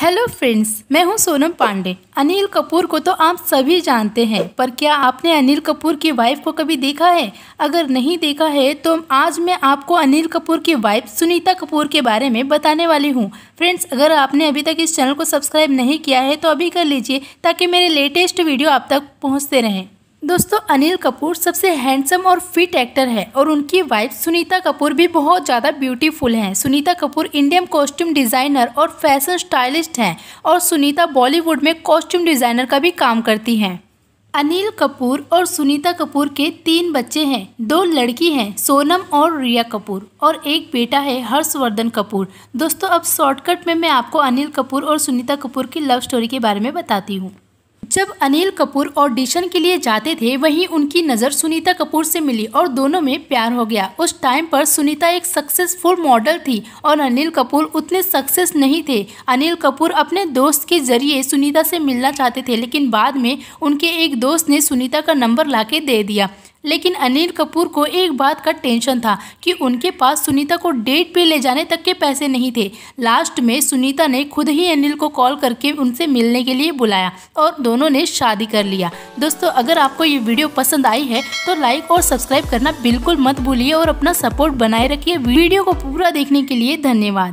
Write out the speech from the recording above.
hello friends मैं हूं सोनम पांडे अनिल कपूर को तो आप सभी जानते हैं पर क्या आपने अनिल कपूर की वाइफ को कभी देखा है अगर नहीं देखा है तो आज मैं आपको अनिल कपूर की वाइफ सुनीता कपूर के बारे में बताने वाली हूं फ्रेंड्स अगर आपने अभी तक इस चैनल को सब्सक्राइब नहीं किया है तो अभी कर लीजिए ताकि मेरे लेटेस्ट वीडियो आप तक पहुँचते रहें दोस्तों अनिल कपूर सबसे हैंडसम और फिट एक्टर है और उनकी वाइफ सुनीता कपूर भी बहुत ज़्यादा ब्यूटीफुल हैं Sunita Kapoor Indian costume designer और फैशन स्टाइलिस्ट हैं और सुनीता बॉलीवुड में कॉस्ट्यूम डिज़ाइनर का भी काम करती हैं अनिल कपूर और सुनीता कपूर के तीन बच्चे हैं दो लड़की हैं सोनम और रिया कपूर और एक बेटा है हर्षवर्धन कपूर दोस्तों अब शॉर्टकट में मैं आपको अनिल कपूर और सुनीता कपूर की लव स्टोरी के बारे में बताती हूँ जब अनिल कपूर ऑडिशन के लिए जाते थे वहीं उनकी नज़र सुनीता कपूर से मिली और दोनों में प्यार हो गया उस टाइम पर सुनीता एक सक्सेसफुल मॉडल थी और अनिल कपूर उतने सक्सेस नहीं थे अनिल कपूर अपने दोस्त के जरिए सुनीता से मिलना चाहते थे लेकिन बाद में उनके एक दोस्त ने सुनीता का नंबर ला दे दिया लेकिन अनिल कपूर को एक बात का टेंशन था कि उनके पास सुनीता को डेट पे ले जाने तक के पैसे नहीं थे लास्ट में सुनीता ने खुद ही अनिल को कॉल करके उनसे मिलने के लिए बुलाया और दोनों ने शादी कर लिया दोस्तों अगर आपको ये वीडियो पसंद आई है तो लाइक और सब्सक्राइब करना बिल्कुल मत भूलिए और अपना सपोर्ट बनाए रखिए वीडियो को पूरा देखने के लिए धन्यवाद